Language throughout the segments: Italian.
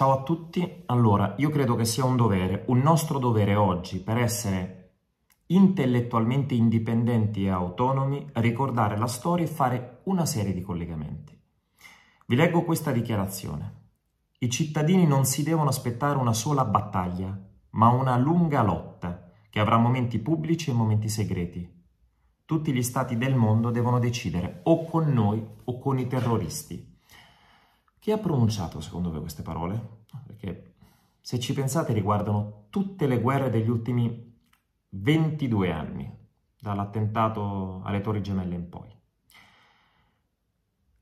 Ciao a tutti, allora io credo che sia un dovere, un nostro dovere oggi per essere intellettualmente indipendenti e autonomi, ricordare la storia e fare una serie di collegamenti. Vi leggo questa dichiarazione. I cittadini non si devono aspettare una sola battaglia, ma una lunga lotta che avrà momenti pubblici e momenti segreti. Tutti gli stati del mondo devono decidere o con noi o con i terroristi chi ha pronunciato secondo voi queste parole? Perché se ci pensate riguardano tutte le guerre degli ultimi 22 anni, dall'attentato alle Torri Gemelle in poi.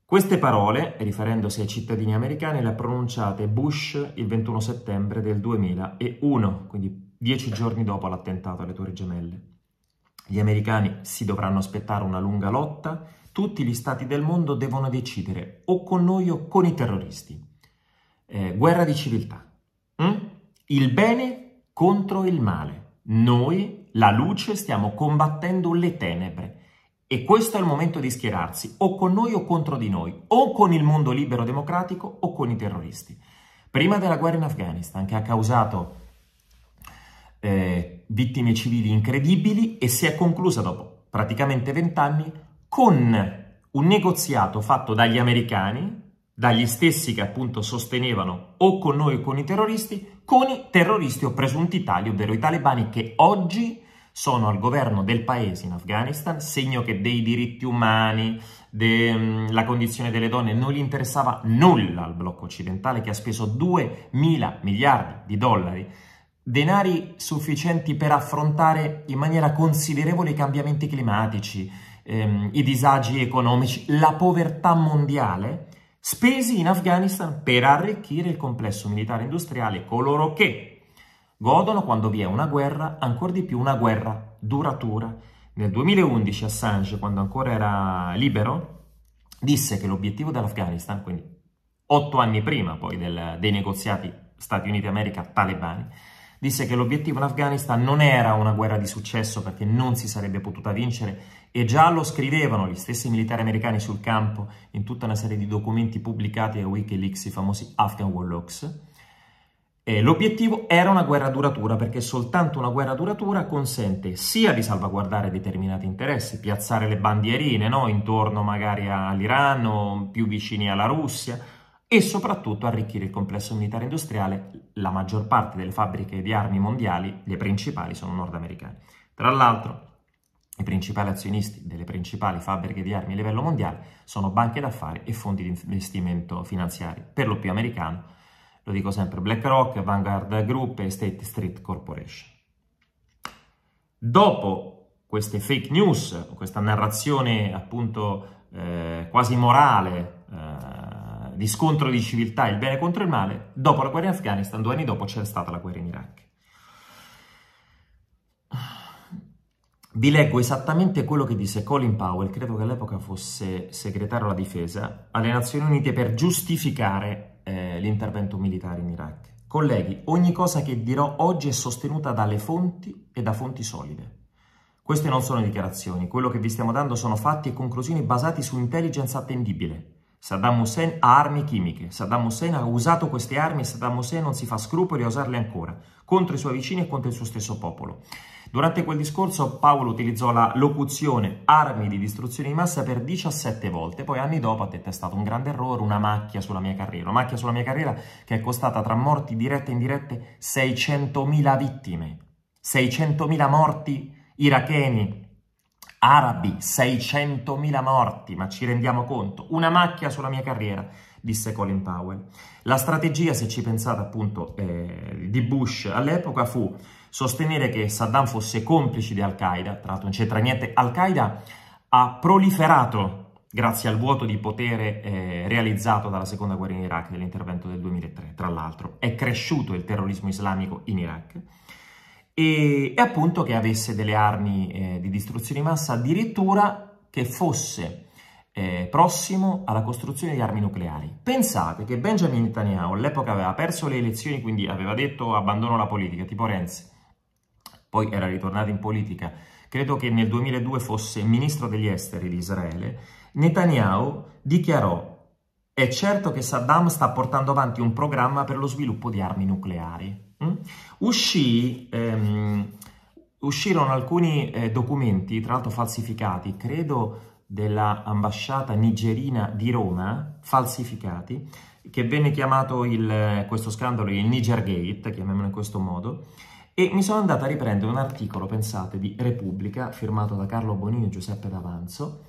Queste parole, riferendosi ai cittadini americani, le ha pronunciate Bush il 21 settembre del 2001, quindi dieci giorni dopo l'attentato alle Torri Gemelle. Gli americani si dovranno aspettare una lunga lotta tutti gli stati del mondo devono decidere o con noi o con i terroristi. Eh, guerra di civiltà. Mm? Il bene contro il male. Noi, la luce, stiamo combattendo le tenebre. E questo è il momento di schierarsi, o con noi o contro di noi, o con il mondo libero democratico o con i terroristi. Prima della guerra in Afghanistan, che ha causato eh, vittime civili incredibili e si è conclusa dopo praticamente vent'anni con un negoziato fatto dagli americani, dagli stessi che appunto sostenevano o con noi o con i terroristi, con i terroristi o presunti tali, ovvero i talebani che oggi sono al governo del paese in Afghanistan, segno che dei diritti umani, della mm, condizione delle donne non gli interessava nulla al blocco occidentale che ha speso 2 mila miliardi di dollari, denari sufficienti per affrontare in maniera considerevole i cambiamenti climatici, ehm, i disagi economici, la povertà mondiale, spesi in Afghanistan per arricchire il complesso militare industriale coloro che godono quando vi è una guerra, ancora di più una guerra duratura. Nel 2011 Assange, quando ancora era libero, disse che l'obiettivo dell'Afghanistan, quindi otto anni prima poi del, dei negoziati Stati Uniti America talebani, disse che l'obiettivo in Afghanistan non era una guerra di successo perché non si sarebbe potuta vincere e già lo scrivevano gli stessi militari americani sul campo in tutta una serie di documenti pubblicati a Wikileaks, i famosi Afghan Warlocks, l'obiettivo era una guerra duratura perché soltanto una guerra duratura consente sia di salvaguardare determinati interessi, piazzare le bandierine no? intorno magari all'Iran o più vicini alla Russia e soprattutto arricchire il complesso militare industriale. La maggior parte delle fabbriche di armi mondiali, le principali, sono nordamericane. Tra l'altro i principali azionisti delle principali fabbriche di armi a livello mondiale sono banche d'affari e fondi di investimento finanziari, per lo più americano, lo dico sempre, BlackRock, Vanguard Group e State Street Corporation. Dopo queste fake news, questa narrazione appunto eh, quasi morale eh, di scontro di civiltà, il bene contro il male, dopo la guerra in Afghanistan, due anni dopo c'è stata la guerra in Iraq. Vi leggo esattamente quello che disse Colin Powell, credo che all'epoca fosse segretario alla difesa, alle Nazioni Unite per giustificare eh, l'intervento militare in Iraq. Colleghi, ogni cosa che dirò oggi è sostenuta dalle fonti e da fonti solide. Queste non sono dichiarazioni, quello che vi stiamo dando sono fatti e conclusioni basati su intelligence attendibile. Saddam Hussein ha armi chimiche, Saddam Hussein ha usato queste armi e Saddam Hussein non si fa scrupoli a usarle ancora, contro i suoi vicini e contro il suo stesso popolo. Durante quel discorso Paolo utilizzò la locuzione armi di distruzione di massa per 17 volte, poi anni dopo ha detto è stato un grande errore, una macchia sulla mia carriera, una macchia sulla mia carriera che è costata tra morti dirette e indirette 600.000 vittime, 600.000 morti iracheni, Arabi, 600.000 morti, ma ci rendiamo conto, una macchia sulla mia carriera, disse Colin Powell. La strategia, se ci pensate appunto, eh, di Bush all'epoca fu sostenere che Saddam fosse complice di Al-Qaeda, tra l'altro non c'entra niente, Al-Qaeda ha proliferato grazie al vuoto di potere eh, realizzato dalla seconda guerra in Iraq, dell'intervento del 2003, tra l'altro. È cresciuto il terrorismo islamico in Iraq e, e appunto che avesse delle armi eh, di distruzione di massa, addirittura che fosse eh, prossimo alla costruzione di armi nucleari. Pensate che Benjamin Netanyahu all'epoca aveva perso le elezioni, quindi aveva detto abbandono la politica, tipo Renzi, poi era ritornato in politica, credo che nel 2002 fosse ministro degli esteri di Israele, Netanyahu dichiarò è certo che Saddam sta portando avanti un programma per lo sviluppo di armi nucleari. Mm? Uscì, ehm, uscirono alcuni eh, documenti, tra l'altro falsificati, credo dell'ambasciata nigerina di Roma, falsificati, che venne chiamato il, questo scandalo il Niger Gate, chiamiamolo in questo modo, e mi sono andata a riprendere un articolo, pensate, di Repubblica, firmato da Carlo Bonino e Giuseppe D'Avanzo,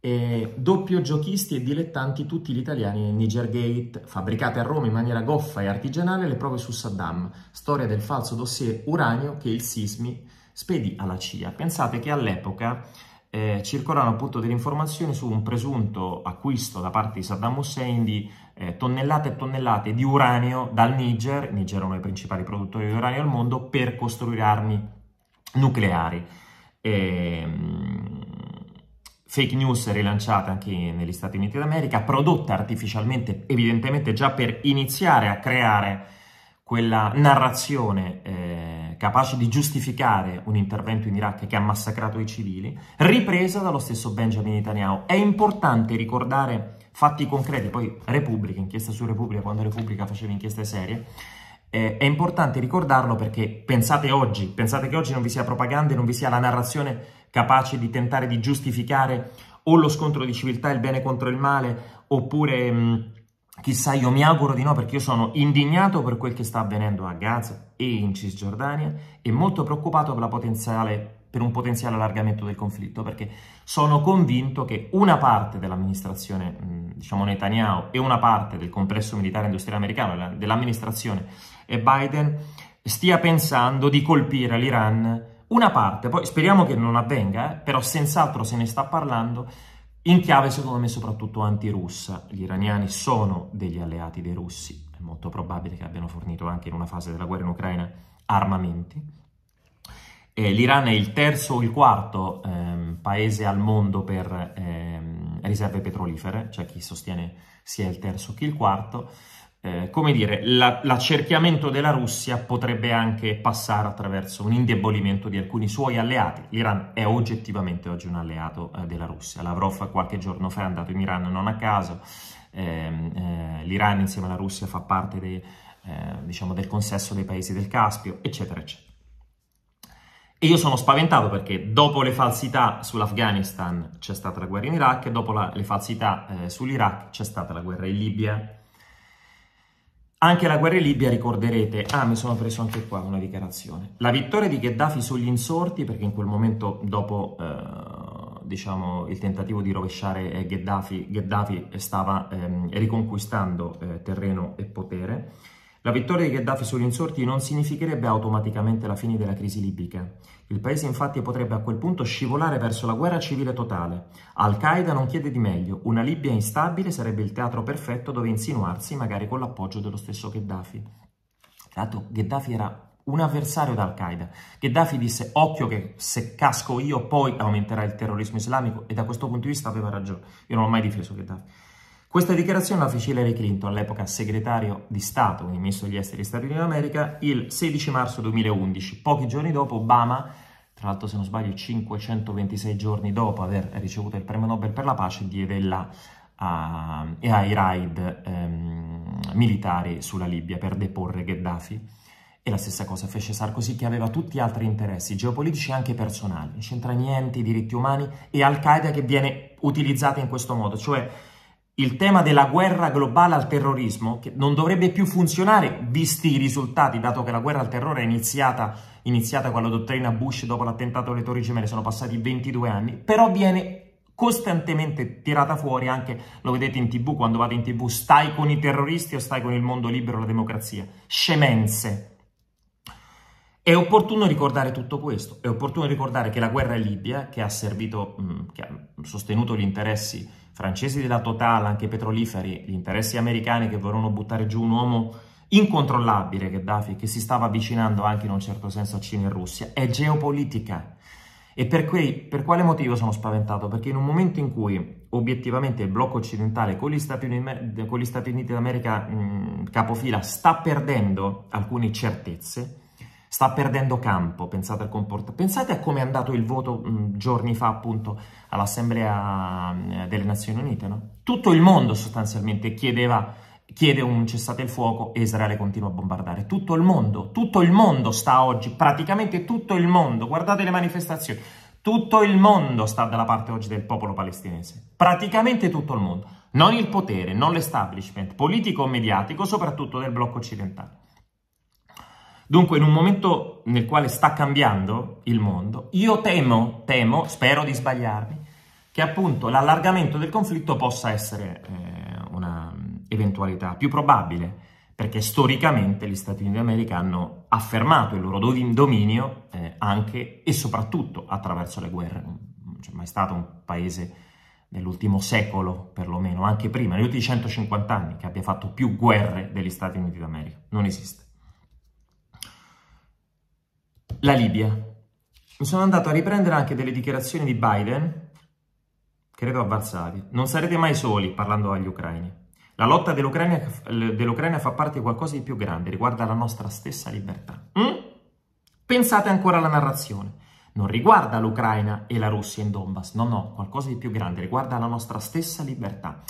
eh, doppio giochisti e dilettanti tutti gli italiani nel Niger Gate, fabbricate a Roma in maniera goffa e artigianale le prove su Saddam, storia del falso dossier uranio che il Sismi spedì alla CIA. Pensate che all'epoca eh, circolano appunto delle informazioni su un presunto acquisto da parte di Saddam Hussein di eh, tonnellate e tonnellate di uranio dal Niger, il Niger è uno dei principali produttori di uranio al mondo, per costruire armi nucleari. E, ehm, fake news rilanciata anche negli Stati Uniti d'America, prodotta artificialmente evidentemente già per iniziare a creare quella narrazione eh, capace di giustificare un intervento in Iraq che ha massacrato i civili, ripresa dallo stesso Benjamin Netanyahu. È importante ricordare fatti concreti, poi Repubblica, inchiesta su Repubblica, quando Repubblica faceva inchieste serie, eh, è importante ricordarlo perché pensate oggi, pensate che oggi non vi sia propaganda e non vi sia la narrazione capace di tentare di giustificare o lo scontro di civiltà, il bene contro il male, oppure mh, mm, chissà, io mi auguro di no perché io sono indignato per quel che sta avvenendo a Gaza e in Cisgiordania e molto preoccupato per, per un potenziale allargamento del conflitto, perché sono convinto che una parte dell'amministrazione, mh, mm, diciamo Netanyahu, e una parte del complesso militare industriale americano, dell'amministrazione Biden, stia pensando di colpire l'Iran una parte, poi speriamo che non avvenga, eh, però senz'altro se ne sta parlando, in chiave secondo me soprattutto antirussa. Gli iraniani sono degli alleati dei russi, è molto probabile che abbiano fornito anche in una fase della guerra in Ucraina armamenti. Eh, L'Iran è il terzo o il quarto ehm, paese al mondo per ehm, riserve petrolifere, cioè chi sostiene sia il terzo che il quarto eh, come dire, la, l'accerchiamento della Russia potrebbe anche passare attraverso un indebolimento di alcuni suoi alleati. L'Iran è oggettivamente oggi un alleato eh, della Russia. Lavrov qualche giorno fa è andato in Iran non a caso. Ehm, eh, L'Iran insieme alla Russia fa parte dei, eh, diciamo, del consesso dei paesi del Caspio, eccetera, eccetera. E io sono spaventato perché dopo le falsità sull'Afghanistan c'è stata la guerra in Iraq, dopo la, le falsità eh, sull'Iraq c'è stata la guerra in Libia, anche la guerra in Libia ricorderete, ah mi sono preso anche qua una dichiarazione, la vittoria di Gheddafi sugli insorti, perché in quel momento dopo eh, diciamo, il tentativo di rovesciare eh, Gheddafi, Gheddafi stava eh, riconquistando eh, terreno e potere, la vittoria di Gheddafi sugli insorti non significherebbe automaticamente la fine della crisi libica. Il paese infatti potrebbe a quel punto scivolare verso la guerra civile totale. Al-Qaeda non chiede di meglio, una Libia instabile sarebbe il teatro perfetto dove insinuarsi magari con l'appoggio dello stesso Gheddafi. Tra l'altro Gheddafi era un avversario da Al-Qaeda. Gheddafi disse occhio che se casco io poi aumenterà il terrorismo islamico e da questo punto di vista aveva ragione. Io non ho mai difeso Gheddafi. Questa dichiarazione la fece Hillary Clinton, all'epoca segretario di Stato, quindi ministro degli esteri degli Stati Uniti d'America, il 16 marzo 2011. Pochi giorni dopo Obama, tra l'altro se non sbaglio 526 giorni dopo aver ricevuto il premio Nobel per la pace, diede la, e ai raid um, militari sulla Libia per deporre Gheddafi. E la stessa cosa fece Sarkozy che aveva tutti altri interessi geopolitici e anche personali. Non c'entra niente diritti umani e Al-Qaeda che viene utilizzata in questo modo, cioè il tema della guerra globale al terrorismo, che non dovrebbe più funzionare, visti i risultati, dato che la guerra al terrore è iniziata, iniziata con la dottrina Bush dopo l'attentato alle Torri Gemelle, sono passati 22 anni, però viene costantemente tirata fuori anche, lo vedete in tv, quando vado in tv, stai con i terroristi o stai con il mondo libero, la democrazia, scemenze. È opportuno ricordare tutto questo, è opportuno ricordare che la guerra in Libia, che ha servito, che ha sostenuto gli interessi francesi della Total, anche petroliferi, gli interessi americani che vorranno buttare giù un uomo incontrollabile, Gheddafi, che si stava avvicinando anche in un certo senso a Cina e Russia, è geopolitica. E per, quei, per quale motivo sono spaventato? Perché in un momento in cui obiettivamente il blocco occidentale con gli Stati Uniti, con gli Stati Uniti d'America mh, capofila sta perdendo alcune certezze, sta perdendo campo, pensate, al comport- pensate a come è andato il voto mh, mm, giorni fa appunto all'Assemblea mh, mm, delle Nazioni Unite. No? Tutto il mondo sostanzialmente chiedeva, chiede un cessate il fuoco e Israele continua a bombardare. Tutto il mondo, tutto il mondo sta oggi, praticamente tutto il mondo, guardate le manifestazioni, tutto il mondo sta dalla parte oggi del popolo palestinese, praticamente tutto il mondo, non il potere, non l'establishment politico o mediatico, soprattutto del blocco occidentale. Dunque, in un momento nel quale sta cambiando il mondo, io temo, temo, spero di sbagliarmi, che appunto l'allargamento del conflitto possa essere eh, una mm, eventualità più probabile, perché storicamente gli Stati Uniti d'America hanno affermato il loro dominio eh, anche e soprattutto attraverso le guerre. Non c'è mai stato un paese nell'ultimo secolo, perlomeno anche prima, negli ultimi 150 anni, che abbia fatto più guerre degli Stati Uniti d'America. Non esiste. La Libia. Mi sono andato a riprendere anche delle dichiarazioni di Biden, credo a Varsavia. Non sarete mai soli parlando agli ucraini. La lotta dell'Ucraina, dell'Ucraina fa parte di qualcosa di più grande, riguarda la nostra stessa libertà. Mm? Pensate ancora alla narrazione. Non riguarda l'Ucraina e la Russia in Donbass, no, no, qualcosa di più grande, riguarda la nostra stessa libertà.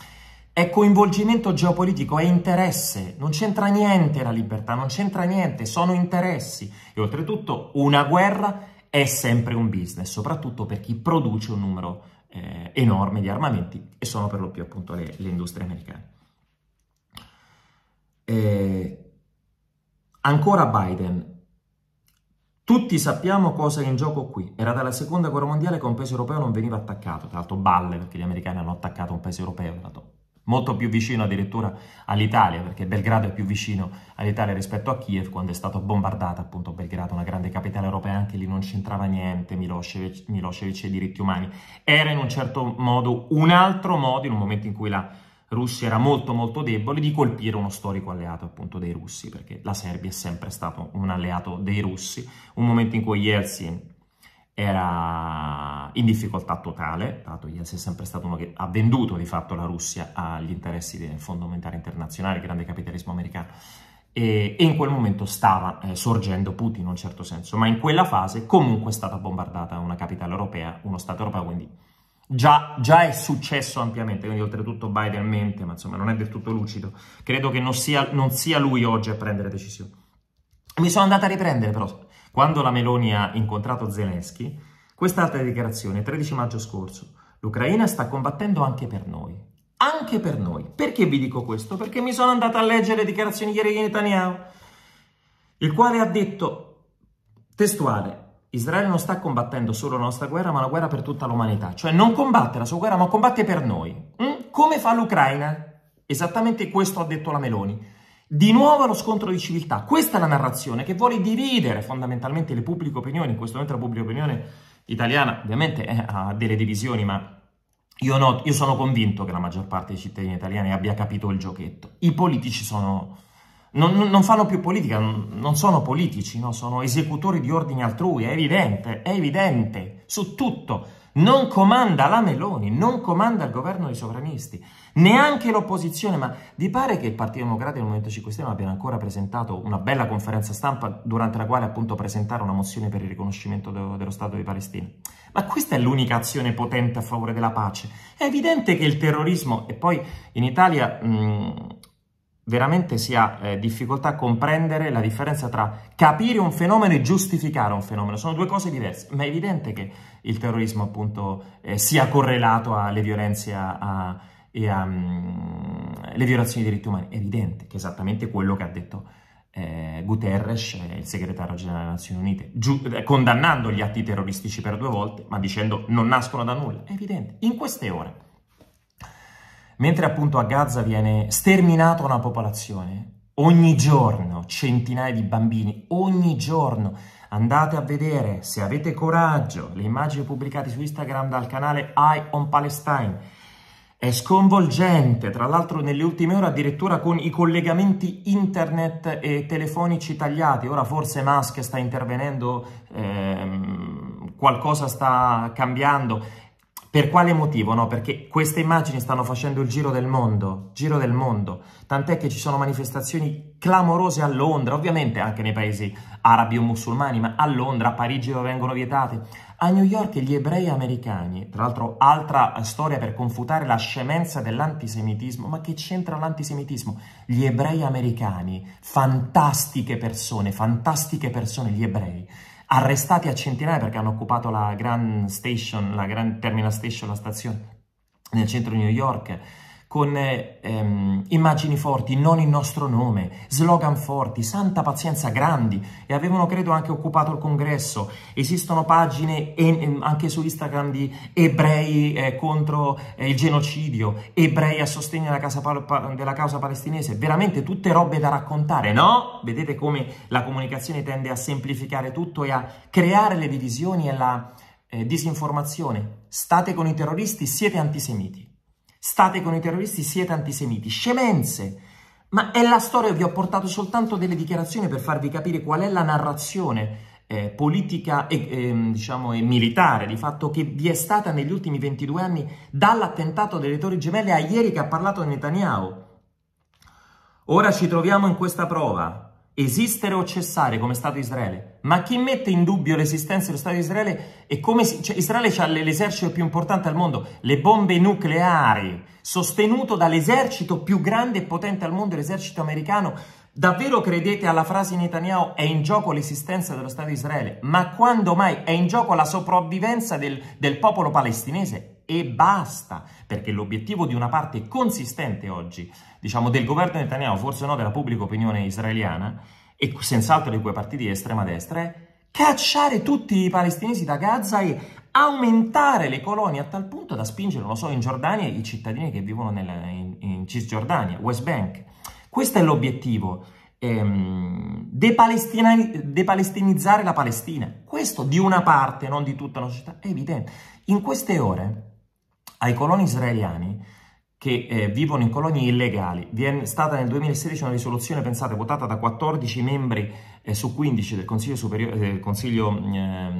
È coinvolgimento geopolitico, è interesse, non c'entra niente la libertà, non c'entra niente, sono interessi. E oltretutto una guerra è sempre un business, soprattutto per chi produce un numero eh, enorme di armamenti e sono per lo più appunto le, le industrie americane. Eh, ancora Biden. Tutti sappiamo cosa è in gioco qui. Era dalla seconda guerra mondiale che un paese europeo non veniva attaccato. Tra l'altro balle perché gli americani hanno attaccato un paese europeo, dato molto più vicino addirittura all'Italia, perché Belgrado è più vicino all'Italia rispetto a Kiev, quando è stato bombardata appunto Belgrado, una grande capitale europea, anche lì non c'entrava niente Milosevic, Milosevic e i diritti umani. Era in un certo modo un altro modo, in un momento in cui la Russia era molto molto debole, di colpire uno storico alleato appunto dei russi, perché la Serbia è sempre stato un alleato dei russi, un momento in cui Yeltsin era in difficoltà totale, dato che Yeltsin è sempre stato uno che ha venduto di fatto la Russia agli interessi del fondamentali internazionali, il grande capitalismo americano, e, e in quel momento stava eh, sorgendo Putin in un certo senso, ma in quella fase comunque è stata bombardata una capitale europea, uno Stato europeo, quindi già, già è successo ampiamente, quindi oltretutto Biden mente, ma insomma non è del tutto lucido, credo che non sia, non sia lui oggi a prendere decisioni. Mi sono andata a riprendere però, quando la Meloni ha incontrato Zelensky, Quest'altra dichiarazione, 13 maggio scorso, l'Ucraina sta combattendo anche per noi. Anche per noi. Perché vi dico questo? Perché mi sono andato a leggere le dichiarazioni ieri di Netanyahu, il quale ha detto, testuale, Israele non sta combattendo solo la nostra guerra, ma la guerra per tutta l'umanità. Cioè non combatte la sua guerra, ma combatte per noi. Mm? Come fa l'Ucraina? Esattamente questo ha detto la Meloni. Di nuovo lo scontro di civiltà. Questa è la narrazione che vuole dividere fondamentalmente le pubbliche opinioni, in questo momento la pubblica opinione italiana ovviamente eh, ha delle divisioni, ma io, no, io, sono convinto che la maggior parte dei cittadini italiani abbia capito il giochetto. I politici sono, non, non, fanno più politica, non sono politici, no? sono esecutori di ordini altrui, è evidente, è evidente, su tutto non comanda la Meloni, non comanda il governo dei sovranisti, neanche l'opposizione, ma vi pare che il Partito Democratico e il Movimento 5 Stelle abbiano ancora presentato una bella conferenza stampa durante la quale appunto presentare una mozione per il riconoscimento de dello Stato di Palestina? Ma questa è l'unica azione potente a favore della pace. È evidente che il terrorismo, e poi in Italia... Mh, veramente si ha eh, difficoltà a comprendere la differenza tra capire un fenomeno e giustificare un fenomeno. Sono due cose diverse, ma è evidente che il terrorismo appunto eh, sia correlato alle violenze a, a, e alle mm, violazioni dei diritti umani. È evidente che è esattamente quello che ha detto eh, Guterres, eh, il segretario generale delle Nazioni Unite, giu- eh, condannando gli atti terroristici per due volte, ma dicendo non nascono da nulla. È evidente. In queste ore mentre appunto a Gaza viene sterminata una popolazione, ogni giorno centinaia di bambini, ogni giorno. Andate a vedere, se avete coraggio, le immagini pubblicate su Instagram dal canale Eye on Palestine. È sconvolgente, tra l'altro nelle ultime ore addirittura con i collegamenti internet e telefonici tagliati. Ora forse Musk sta intervenendo, ehm, qualcosa sta cambiando. Per quale motivo? No, perché queste immagini stanno facendo il giro del mondo, giro del mondo, tant'è che ci sono manifestazioni clamorose a Londra, ovviamente anche nei paesi arabi o musulmani, ma a Londra, a Parigi dove vengono vietate, a New York gli ebrei americani, tra l'altro altra storia per confutare la scemenza dell'antisemitismo, ma che c'entra l'antisemitismo? Gli ebrei americani, fantastiche persone, fantastiche persone, gli ebrei, arrestati a centinaia perché hanno occupato la Grand Station, la Grand Terminal Station, la stazione nel centro di New York, con eh, ehm, immagini forti, non il nostro nome, slogan forti, santa pazienza grandi e avevano credo anche occupato il congresso. Esistono pagine en- ehm, anche su Instagram di ebrei eh, contro eh, il genocidio, ebrei a sostegno della, casa pa- della causa palestinese, veramente tutte robe da raccontare, no? Vedete come la comunicazione tende a semplificare tutto e a creare le divisioni e la eh, disinformazione. State con i terroristi, siete antisemiti. State con i terroristi, siete antisemiti. Scemenze! Ma è la storia, vi ho portato soltanto delle dichiarazioni per farvi capire qual è la narrazione eh, politica e, eh, diciamo, e militare, di fatto che vi è stata negli ultimi 22 anni dall'attentato delle Torri Gemelle a ieri che ha parlato Netanyahu. Ora ci troviamo in questa prova, esistere o cessare come Stato Israele. Ma chi mette in dubbio l'esistenza dello Stato di Israele e come si, cioè Israele ha l'esercito più importante al mondo, le bombe nucleari, sostenuto dall'esercito più grande e potente al mondo, l'esercito americano. Davvero credete alla frase Netanyahu è in gioco l'esistenza dello Stato di Israele? Ma quando mai è in gioco la sopravvivenza del, del popolo palestinese? e basta, perché l'obiettivo di una parte consistente oggi, diciamo del governo italiano, forse no della pubblica opinione israeliana, e senz'altro di quei partiti di estrema destra, è cacciare tutti i palestinesi da Gaza e aumentare le colonie a tal punto da spingere, non lo so, in Giordania i cittadini che vivono nella, in, in, Cisgiordania, West Bank. Questo è l'obiettivo, ehm, depalestinizzare la Palestina. Questo di una parte, non di tutta la società, è evidente. In queste ore ai coloni israeliani che eh, vivono in colonie illegali. Vi è stata nel 2016 una risoluzione, pensate, votata da 14 membri eh, su 15 del Consiglio, Superiore, eh, del Consiglio eh,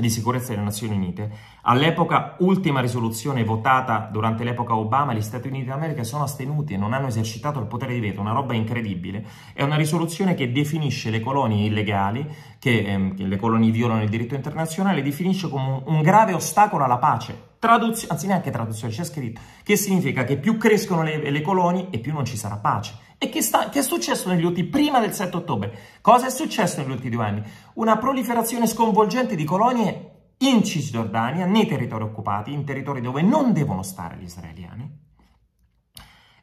di sicurezza delle Nazioni Unite. All'epoca, ultima risoluzione votata durante l'epoca Obama, gli Stati Uniti d'America sono astenuti e non hanno esercitato il potere di veto, una roba incredibile. È una risoluzione che definisce le colonie illegali, che, ehm, che le colonie violano il diritto internazionale, definisce come un, un grave ostacolo alla pace traduzione, anzi neanche traduzione, c'è scritto, che significa che più crescono le, le colonie e più non ci sarà pace. E che, sta, che, è successo negli ultimi, prima del 7 ottobre? Cosa è successo negli ultimi due anni? Una proliferazione sconvolgente di colonie in Cisgiordania, nei territori occupati, in territori dove non devono stare gli israeliani,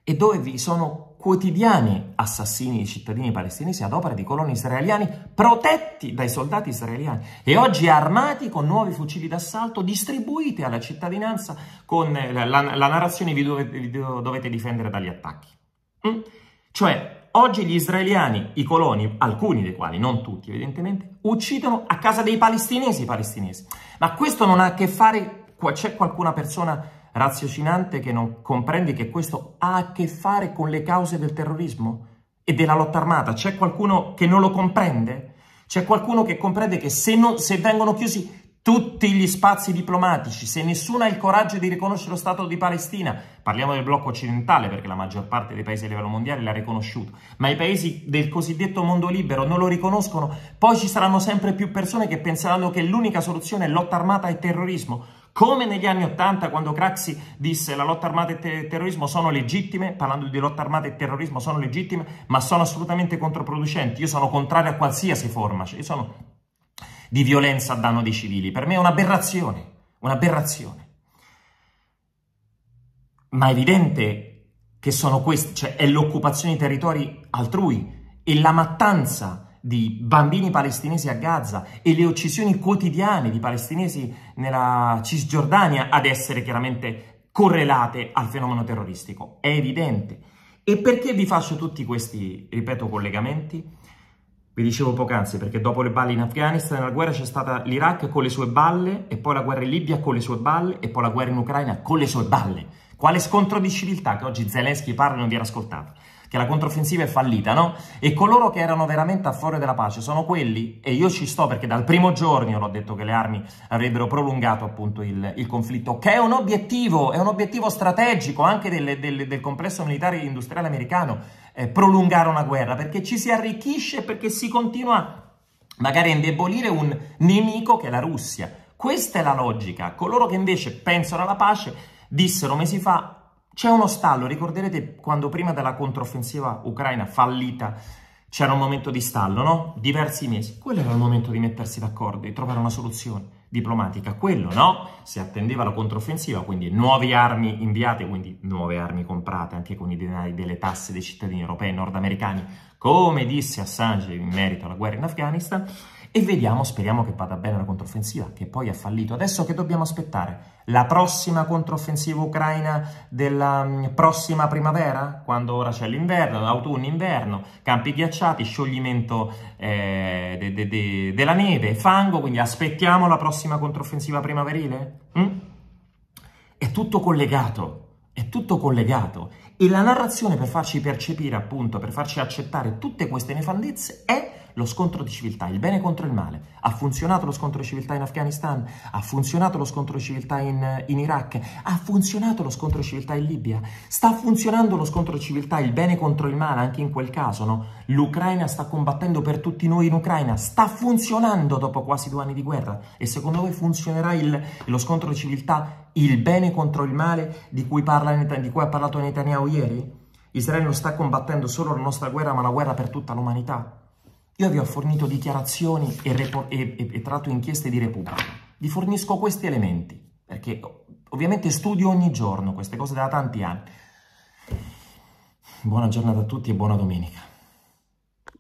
e dove vi sono quotidiani assassini di cittadini palestinesi ad opera di coloni israeliani protetti dai soldati israeliani e oggi armati con nuovi fucili d'assalto distribuiti alla cittadinanza con la, la, la narrazione vi, dove, vi dovete difendere dagli attacchi. Mm? Cioè, Oggi gli israeliani, i coloni, alcuni dei quali, non tutti evidentemente, uccidono a casa dei palestinesi i palestinesi. Ma questo non ha a che fare, c'è qualcuna persona raziocinante che non comprendi che questo ha a che fare con le cause del terrorismo e della lotta armata? C'è qualcuno che non lo comprende? C'è qualcuno che comprende che se, non, se vengono chiusi tutti gli spazi diplomatici, se nessuno ha il coraggio di riconoscere lo Stato di Palestina, parliamo del blocco occidentale perché la maggior parte dei paesi a livello mondiale l'ha riconosciuto, ma i paesi del cosiddetto mondo libero non lo riconoscono, poi ci saranno sempre più persone che penseranno che l'unica soluzione è lotta armata e terrorismo. Come negli anni Ottanta, quando Craxi disse la lotta armata e te terrorismo sono legittime, parlando di lotta armata e terrorismo sono legittime, ma sono assolutamente controproducenti. Io sono contrario a qualsiasi forma cioè, sono di violenza a danno dei civili. Per me è un'aberrazione, un'aberrazione. Ma è evidente che sono questi, cioè è l'occupazione di territori altrui e la mattanza di bambini palestinesi a Gaza e le uccisioni quotidiane di palestinesi nella Cisgiordania ad essere chiaramente correlate al fenomeno terroristico. È evidente. E perché vi faccio tutti questi, ripeto, collegamenti? Vi dicevo poc'anzi, perché dopo le balle in Afghanistan, la guerra c'è stata l'Iraq con le sue balle, e poi la guerra in Libia con le sue balle, e poi la guerra in Ucraina con le sue balle. Quale scontro di civiltà che oggi Zelensky parla e non viene ascoltato che la controffensiva è fallita, no? E coloro che erano veramente a favore della pace sono quelli, e io ci sto perché dal primo giorno l'ho detto che le armi avrebbero prolungato appunto il, il, conflitto, che è un obiettivo, è un obiettivo strategico anche delle, delle, del complesso militare e industriale americano, eh, prolungare una guerra, perché ci si arricchisce, e perché si continua magari a indebolire un nemico che è la Russia. Questa è la logica. Coloro che invece pensano alla pace dissero mesi fa c'è uno stallo, ricorderete quando prima della controffensiva ucraina fallita c'era un momento di stallo, no? Diversi mesi. Quello era il momento di mettersi d'accordo, di trovare una soluzione diplomatica. Quello no, si attendeva la controffensiva, quindi nuove armi inviate, quindi nuove armi comprate anche con i denari delle tasse dei cittadini europei e nordamericani, come disse Assange in merito alla guerra in Afghanistan. E vediamo, speriamo che vada bene la controffensiva, che poi ha fallito. Adesso che dobbiamo aspettare? La prossima controffensiva ucraina della mm, prossima primavera? Quando ora c'è l'inverno, l'autunno, inverno, campi ghiacciati, scioglimento eh, de, de, de, della neve, fango, quindi aspettiamo la prossima controffensiva primaverile? Mm? È tutto collegato, è tutto collegato e la narrazione per farci percepire, appunto, per farci accettare tutte queste nefandezze è lo scontro di civiltà, il bene contro il male. Ha funzionato lo scontro di civiltà in Afghanistan, ha funzionato lo scontro di civiltà in, in Iraq, ha funzionato lo scontro di civiltà in Libia, sta funzionando lo scontro di civiltà, il bene contro il male anche in quel caso, no? L'Ucraina sta combattendo per tutti noi in Ucraina, sta funzionando dopo quasi due anni di guerra e secondo voi funzionerà il, lo scontro di civiltà, il bene contro il male di cui, parla, di cui ha parlato Netanyahu ieri? Israele non sta combattendo solo la nostra guerra, ma la guerra per tutta l'umanità. Io vi ho fornito dichiarazioni e, repo- e, e, e tratto inchieste di Repubblica. Vi fornisco questi elementi, perché ovviamente studio ogni giorno queste cose da tanti anni. Buona giornata a tutti e buona domenica.